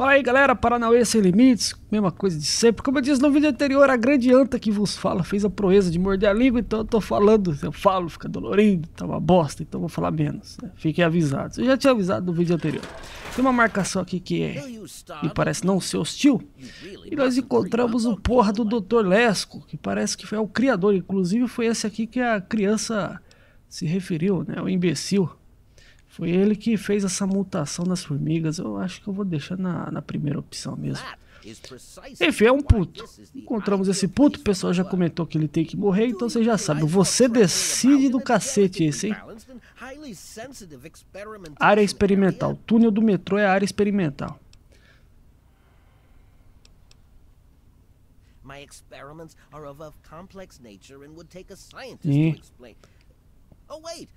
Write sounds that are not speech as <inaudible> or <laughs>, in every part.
Fala aí galera, Paranauê Sem Limites, mesma coisa de sempre. Como eu disse no vídeo anterior, a grande anta que vos fala fez a proeza de morder a língua, então eu tô falando, eu falo, fica dolorido, tá uma bosta, então vou falar menos. Né? Fiquem avisados, eu já tinha avisado no vídeo anterior. Tem uma marcação aqui que é, me parece não ser hostil, e nós encontramos o porra do Dr. Lesco, que parece que foi o criador, inclusive foi esse aqui que a criança se referiu, né, o imbecil. Foi ele que fez essa mutação nas formigas. Eu acho que eu vou deixar na, na primeira opção mesmo. Enfim, é um puto. Encontramos esse puto, o pessoal já comentou que ele tem que morrer, então você já sabe. Você decide do cacete esse, hein? Área experimental. Túnel do metrô é área experimental. My experiments are of a complex nature and would take a scientist to explain. Oh wait,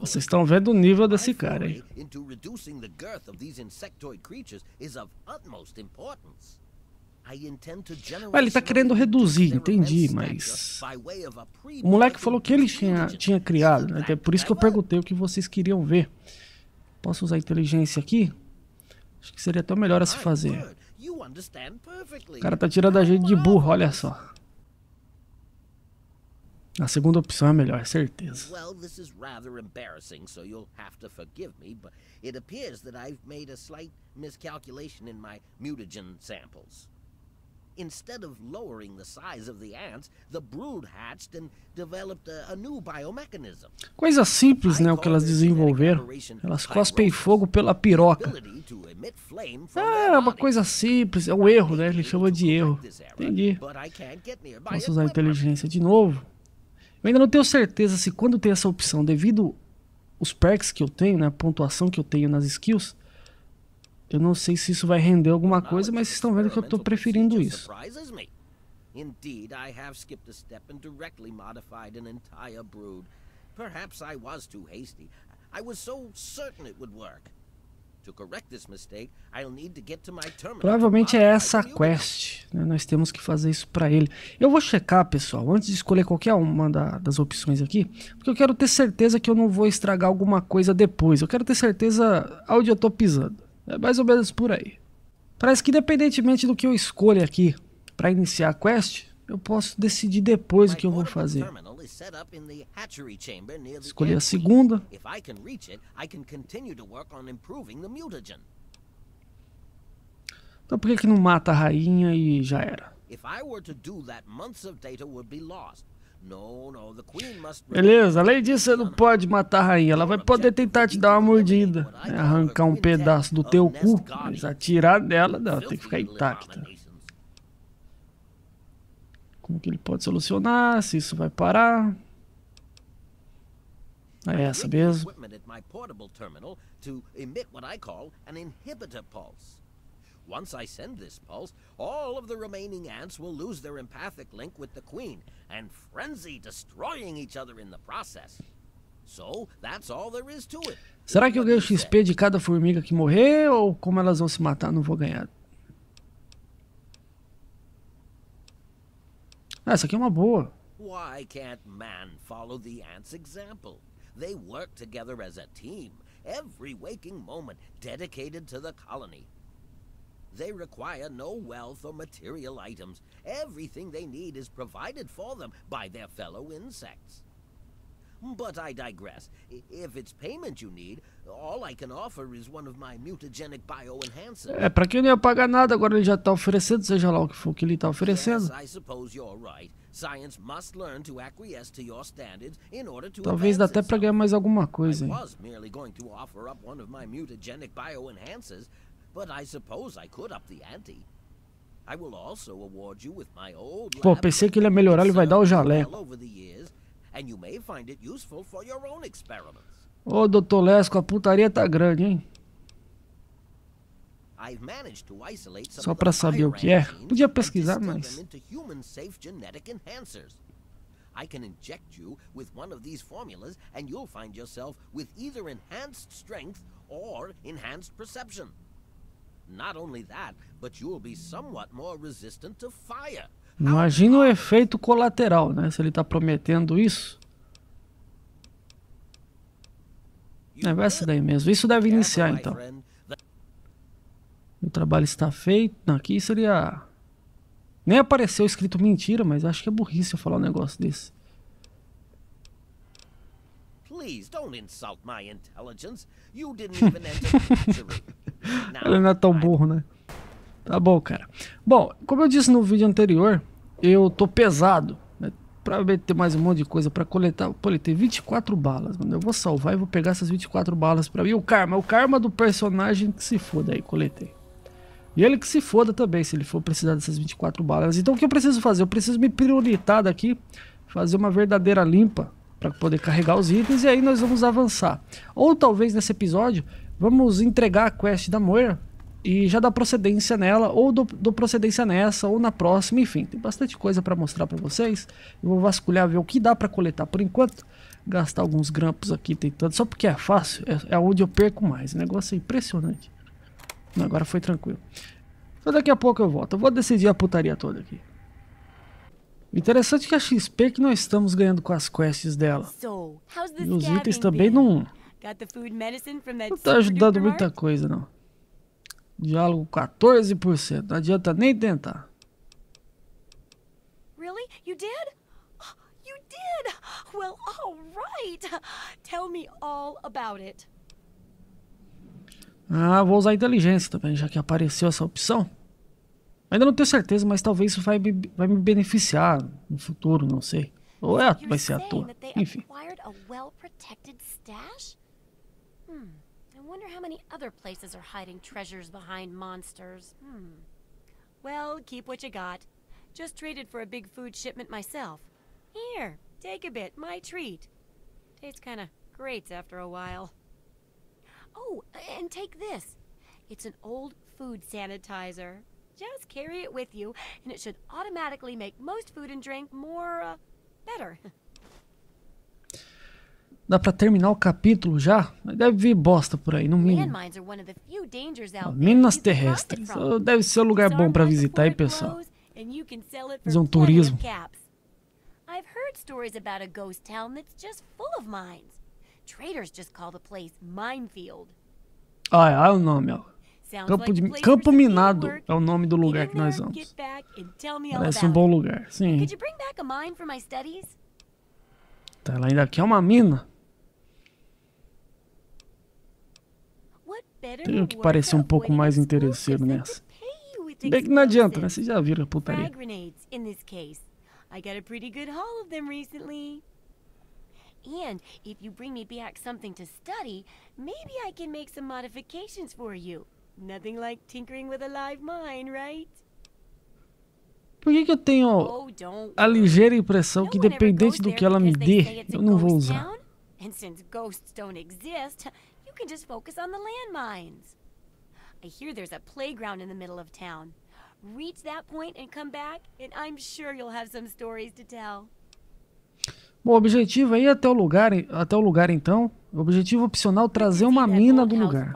vocês estão vendo o nível desse cara aí. ele está querendo reduzir, entendi, mas. O moleque falou que ele tinha, tinha criado, né? Então, é por isso que eu perguntei o que vocês queriam ver. Posso usar inteligência aqui? Acho que seria até melhor a se fazer. O cara tá tirando a gente de burro, olha só. A segunda opção é melhor, é certeza. Well, this is rather embarrassing, so you'll have to forgive me, but it appears that I've made a slight miscalculation in my mutagen samples. Instead of lowering the size of the ants, the brood hatched and developed a, a new biomechanism. Coisa simples, né, o que elas desenvolveram. Elas cospem fogo pela piroca. Ah, é uma coisa simples, é um erro, né? Ele chama de erro. Entendi. Vamos usar a inteligência de novo. Eu ainda não tenho certeza se quando tem essa opção, devido os perks que eu tenho, né, a pontuação que eu tenho nas skills, eu não sei se isso vai render alguma coisa, mas vocês estão vendo que eu estou preferindo isso. Indeed, I have skipped a step and directly modified an entire brood. Perhaps I was too hasty. I was so certain it would work. Provavelmente é ah, essa a quest, né? nós temos que fazer isso para ele. Eu vou checar, pessoal, antes de escolher qualquer uma da, das opções aqui, porque eu quero ter certeza que eu não vou estragar alguma coisa depois. Eu quero ter certeza onde eu tô pisando. É mais ou menos por aí. Parece que independentemente do que eu escolha aqui para iniciar a quest, eu posso decidir depois o que eu vou fazer. Escolhi a segunda. Então por que, que não mata a rainha e já era? Beleza, além disso, você não pode matar a rainha. Ela vai poder tentar te dar uma mordida, né? arrancar um pedaço do teu cu, mas atirar dela, não, tem que ficar intacta. Como que ele pode solucionar? Se isso vai parar? É essa mesmo. Once I send this pulse, all of the remaining ants will lose their empathic link with the queen and frenzy destroying each other in the process. So, that's all there is to it. Será que eu ganho XP de cada formiga que morrer ou como elas vão se matar, não vou ganhar? Essa ah, aqui é uma boa. Why can't man follow the ants' example? They work together as a team, every waking moment dedicated to the colony. They require no wealth or material items. Everything they need is provided for them by their fellow insects. But I digress. If it's payment you need, all I can offer is one of my mutagenic bioenhancers. É, para quem não ia pagar nada, agora ele já tá oferecendo, seja lá o que for que ele tá oferecendo. Talvez dá até para ganhar mais alguma coisa. Hein? Pô, pensei que ele ia melhorar, ele vai dar o jaleco. and you may find it useful for your own experiments. Oh, Dr. Lesco, a putaria tá grande, hein? Só para saber o que é. Podia pesquisar, enhancers. I can inject you with one of these formulas and you'll find yourself with either enhanced strength or enhanced perception. Not only that, but you'll be somewhat more resistant to fire. Imagina o efeito colateral, né? Se ele está prometendo isso. É, vai ser daí mesmo. Isso deve iniciar, então. O trabalho está feito. Não, aqui seria... Nem apareceu escrito mentira, mas acho que é burrice eu falar um negócio desse. <laughs> Ele não é tão burro, né? Tá bom, cara. Bom, como eu disse no vídeo anterior, eu tô pesado. Né? Provavelmente tem mais um monte de coisa pra coletar. Eu coletei 24 balas, mano. Eu vou salvar e vou pegar essas 24 balas pra mim. O karma, o karma do personagem que se foda aí, coletei. E ele que se foda também, se ele for precisar dessas 24 balas. Então o que eu preciso fazer? Eu preciso me prioritar daqui, fazer uma verdadeira limpa para poder carregar os itens e aí nós vamos avançar. Ou talvez nesse episódio vamos entregar a quest da Moira e já dá procedência nela, ou dou, procedência nessa, ou na próxima, enfim, tem bastante coisa para mostrar para vocês. Eu vou vasculhar, ver o que dá para coletar por enquanto, gastar alguns grampos aqui tentando, só porque é fácil, é, é onde eu perco mais, o negócio é impressionante. Não, agora foi tranquilo. Então daqui a pouco eu volto, eu vou decidir a putaria toda aqui. Interessante que a XP que nós estamos ganhando com as quests dela. E os itens também não... Não tá ajudando muita coisa, não. Diálogo 14%. Não adianta nem tentar. Really? You did? <gasps> You did? Well, all right. Tell me all about it. Ah, vou usar inteligência também, já que apareceu essa opção. Ainda não tenho certeza, mas talvez isso vai, vai me beneficiar no futuro, não sei. Ou é, vai ser à toa. Enfim. Hmm. I wonder how many other places are hiding treasures behind monsters. Hmm. Well, keep what you got. Just traded for a big food shipment myself. Here, take a bit, my treat. Tastes kinda great after a while. Oh, and take this. It's an old food sanitizer. Just carry it with you, and it should automatically make most food and drink more, uh, better. <laughs> Dá pra terminar o capítulo já? Deve vir bosta por aí, no mínimo. Minas terrestres. Deve ser um lugar bom pra visitar aí, pessoal. Fazer um turismo. I've heard stories about a ghost town that's just full of mines. Traders just call the place Minefield. Ah, é, é o nome, ó. Campo, de, Campo Minado é o nome do lugar que nós vamos. Parece um bom lugar, sim. Tá, ela ainda quer é uma mina. Tenho que parecer um pouco mais interesseiro nessa. Bem que não adianta, né? Vocês já viram a putaria. I got a pretty good haul of them recently. And if you bring me back something to study, maybe I can make some modifications for you. Nothing like tinkering with a live mind, right? Por que, que eu tenho oh, a ligeira impressão que, dependente do que ela me dê, eu não vou usar? since ghosts can just focus on the landmines. I hear there's a playground in the middle of town. Reach that point and come back, and I'm sure you'll have some stories to tell. Bom, o objetivo é ir até o lugar, até o lugar então. O objetivo opcional é trazer uma mina do lugar.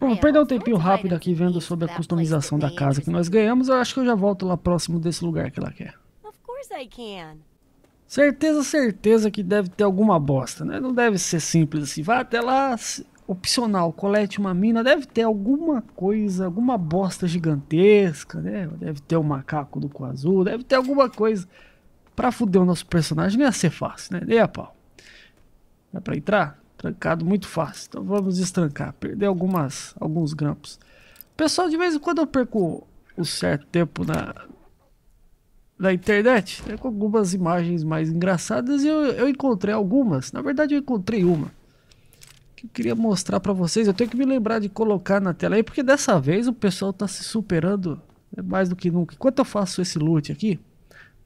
Bom, perder um tempinho rápido aqui vendo sobre a customização da casa que nós ganhamos. Eu acho que eu já volto lá próximo desse lugar que ela quer. Of course I can. Certeza, certeza que deve ter alguma bosta, né? Não deve ser simples assim. Vá até lá, opcional, colete uma mina, deve ter alguma coisa, alguma bosta gigantesca, né? Deve ter o um macaco do cu azul, deve ter alguma coisa. Pra fuder o nosso personagem não ia ser fácil, né? Nem a pau. Dá é pra entrar? Trancado muito fácil. Então vamos destrancar. Perder algumas, alguns grampos. Pessoal, de vez em quando eu perco um certo tempo na, da internet, né, com algumas imagens mais engraçadas, e eu, eu encontrei algumas. Na verdade, eu encontrei uma que eu queria mostrar para vocês. Eu tenho que me lembrar de colocar na tela aí, porque dessa vez o pessoal tá se superando né, mais do que nunca. Enquanto eu faço esse loot aqui,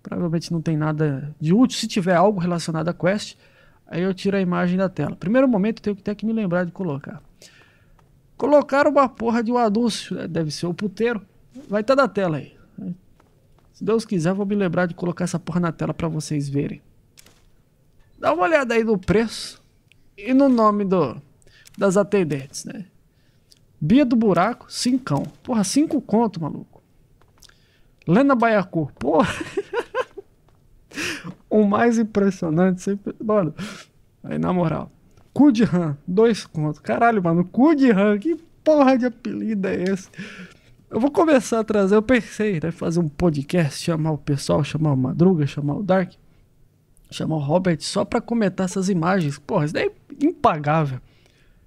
provavelmente não tem nada de útil. Se tiver algo relacionado à quest, aí eu tiro a imagem da tela. Primeiro momento, eu tenho que ter que me lembrar de colocar. Colocaram uma porra de um anúncio, né? deve ser o puteiro. Vai estar tá na tela aí. Se Deus quiser, eu vou me lembrar de colocar essa porra na tela para vocês verem. Dá uma olhada aí no preço e no nome do, das atendentes, né? Bia do Buraco, cincão. Porra, cinco conto, maluco. Lena Baiacu, porra. <laughs> o mais impressionante sempre... Mano, aí na moral. Cu de dois contos. Caralho, mano, cu que porra de apelido é esse? Eu vou começar a trazer, eu pensei, né, fazer um podcast, chamar o pessoal, chamar o Madruga, chamar o Dark, chamar o Robert, só para comentar essas imagens. Porra, isso daí é impagável.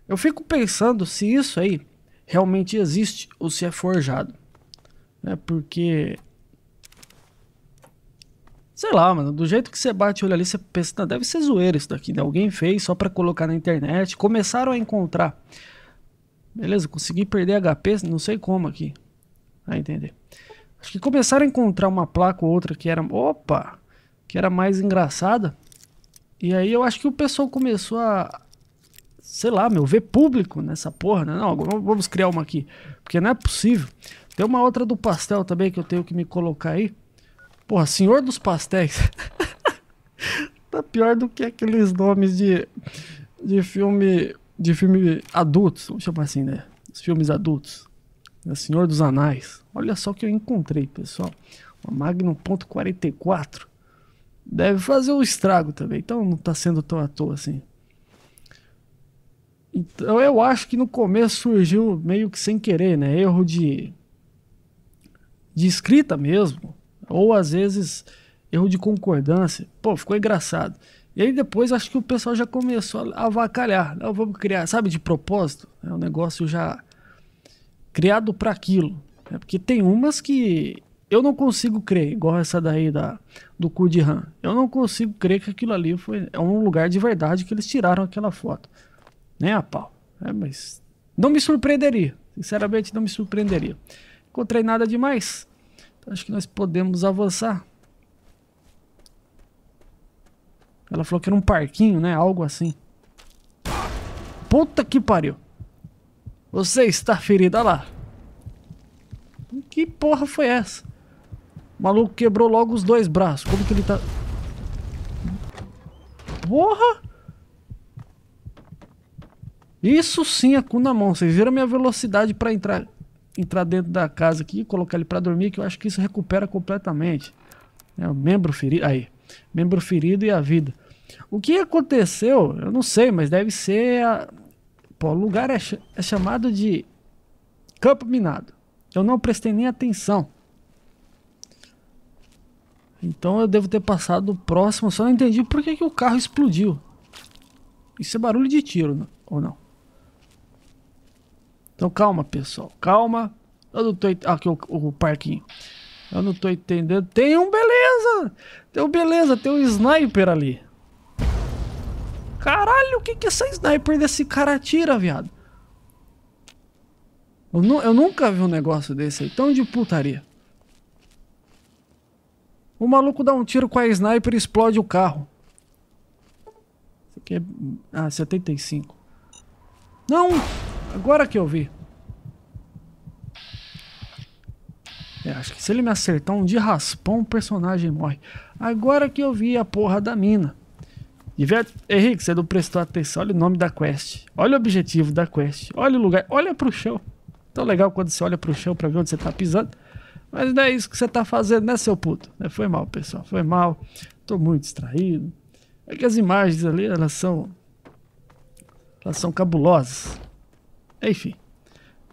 Eu fico pensando se isso aí realmente existe ou se é forjado. Né, porque... Sei lá, mano, do jeito que você bate o olho ali, você pensa, não, deve ser zoeira isso daqui, né? Alguém fez só para colocar na internet, começaram a encontrar. Beleza, consegui perder HP, não sei como aqui a entender. Acho que começaram a encontrar uma placa ou outra que era, opa, que era mais engraçada. E aí eu acho que o pessoal começou a, sei lá, meu, ver público nessa porra, né? Não, vamos criar uma aqui, porque não é possível. Tem uma outra do pastel também que eu tenho que me colocar aí. Porra, Senhor dos Pastéis. <laughs> tá pior do que aqueles nomes de, de filme de filme adultos, vamos chamar assim, né? Os filmes adultos. É Senhor dos Anais. Olha só o que eu encontrei, pessoal. Uma Magnum .44. Deve fazer o estrago também, então não está sendo tão à toa assim. Então eu acho que no começo surgiu meio que sem querer, né? Erro de, de escrita mesmo. Ou às vezes erro de concordância. Pô, ficou engraçado. E aí depois acho que o pessoal já começou a avacalhar. Não, vamos criar, sabe, de propósito. Né? O negócio já criado para aquilo. Né? Porque tem umas que eu não consigo crer, igual essa daí da, do Han, Eu não consigo crer que aquilo ali foi, é um lugar de verdade que eles tiraram aquela foto. Nem né, a pau. É, mas não me surpreenderia. Sinceramente, não me surpreenderia. Encontrei nada demais. Então, acho que nós podemos avançar. Ela falou que era um parquinho, né? Algo assim. Puta que pariu. Você está ferido, olha lá. Que porra foi essa? O maluco quebrou logo os dois braços. Como que ele tá... Porra! Isso sim é cu na mão. Vocês viram a minha velocidade pra entrar, entrar dentro da casa aqui e colocar ele pra dormir, que eu acho que isso recupera completamente. É, o membro ferido... Aí. Membro ferido e a vida. O que aconteceu, eu não sei, mas deve ser a, Pô, o lugar é, é chamado de campo minado. Eu não prestei nem atenção. Então eu devo ter passado próximo, só não entendi por que, que o carro explodiu. Isso é barulho de tiro, não? ou não? Então calma, pessoal, calma. Eu não tô aqui o, o, parquinho. Eu não tô entendendo. Tem um beleza! Tem um beleza, tem um sniper ali. Caralho, o que que essa sniper desse cara tira, viado? Eu, nu eu nunca vi um negócio desse aí, tão de putaria. O maluco dá um tiro com a sniper e explode o carro. Isso aqui é... Ah, 75. Não! Agora que eu vi. É, acho que se ele me acertar um de raspão, o personagem morre. Agora que eu vi a porra da mina. Henrique, você não prestou atenção. Olha o nome da quest. Olha o objetivo da quest. Olha o lugar. Olha pro chão. Tão legal quando você olha pro chão pra ver onde você tá pisando. Mas não é isso que você tá fazendo, né, seu puto? É, foi mal, pessoal. Foi mal. Tô muito distraído. É que as imagens ali, elas são... Elas são cabulosas. Enfim.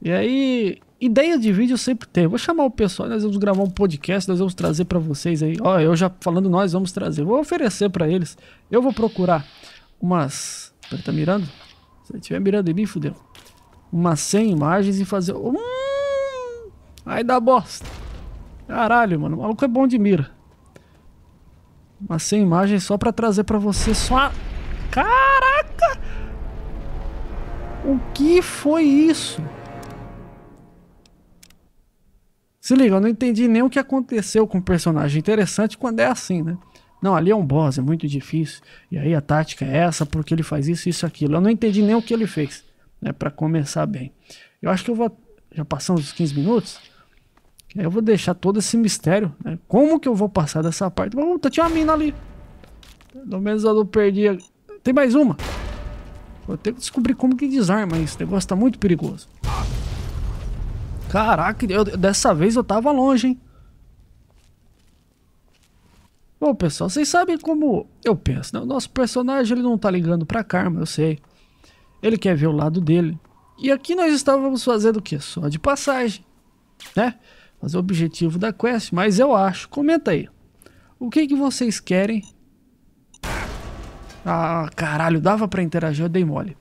E aí, Ideia de vídeo sempre tem. Vou chamar o pessoal, nós vamos gravar um podcast, nós vamos trazer para vocês aí. Ó, eu já falando nós vamos trazer. Vou oferecer para eles. Eu vou procurar umas, ele tá mirando? Se ele tiver mirando em mim, fudeu. Umas 100 imagens e fazer hum, Aí dá bosta. Caralho, mano, o maluco é bom de mira. Umas 100 imagens só para trazer para você só a... Caraca! O que foi isso? Se liga, eu não entendi nem o que aconteceu com o personagem. Interessante quando é assim, né? Não, ali é um boss, é muito difícil. E aí a tática é essa, porque ele faz isso, isso, aquilo. Eu não entendi nem o que ele fez, né? Pra começar bem. Eu acho que eu vou. Já passamos os 15 minutos? Eu vou deixar todo esse mistério, né? Como que eu vou passar dessa parte? tá? tinha uma mina ali. Pelo menos eu não perdi. Tem mais uma. Vou ter que descobrir como que desarma isso. O negócio tá muito perigoso. Caraca, eu, dessa vez eu tava longe, hein? Bom, pessoal, vocês sabem como eu penso, né? O nosso personagem, ele não tá ligando pra karma, eu sei. Ele quer ver o lado dele. E aqui nós estávamos fazendo o quê? Só de passagem, né? Fazer o objetivo da quest, mas eu acho. Comenta aí. O que que vocês querem? Ah, caralho, dava pra interagir, eu dei mole.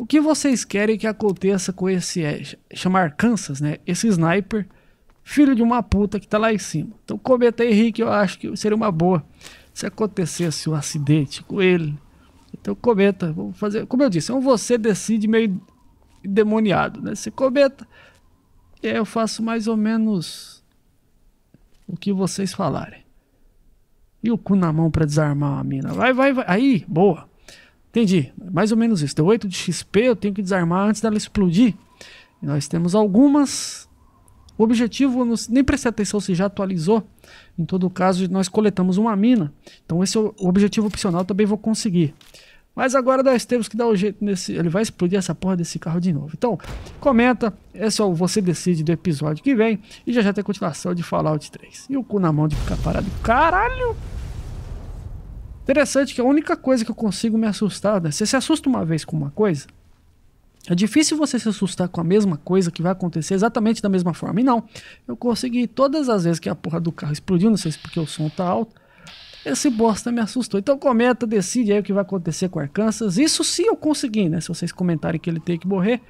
O que vocês querem que aconteça com esse é, chamar Kansas, né? Esse sniper, filho de uma puta que tá lá em cima. Então comenta aí, Henrique, eu acho que seria uma boa se acontecesse um acidente com ele. Então comenta, vamos fazer, como eu disse, é então um você decide meio demoniado, né? Você comenta e é, aí eu faço mais ou menos o que vocês falarem. E o cu na mão para desarmar a mina. Vai, vai, vai. Aí, boa. Entendi. Mais ou menos isso. Deu 8 de XP, eu tenho que desarmar antes dela explodir. E nós temos algumas. O objetivo, nem prestei atenção se já atualizou. Em todo caso, nós coletamos uma mina. Então, esse é o objetivo opcional, também vou conseguir. Mas agora nós temos que dar o um jeito nesse. Ele vai explodir essa porra desse carro de novo. Então, comenta. Esse é o Você Decide do episódio que vem. E já já tem a continuação de Fallout 3. E o cu na mão de ficar parado. Caralho! Interessante que a única coisa que eu consigo me assustar, né? você se assusta uma vez com uma coisa, é difícil você se assustar com a mesma coisa que vai acontecer exatamente da mesma forma. E não, eu consegui todas as vezes que a porra do carro explodiu, não sei se porque o som tá alto, esse bosta me assustou. Então comenta, decide aí o que vai acontecer com Arkansas. Isso se eu conseguir, né? Se vocês comentarem que ele tem que morrer,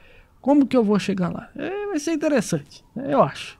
como que eu vou chegar lá? É, vai ser interessante, né? eu acho.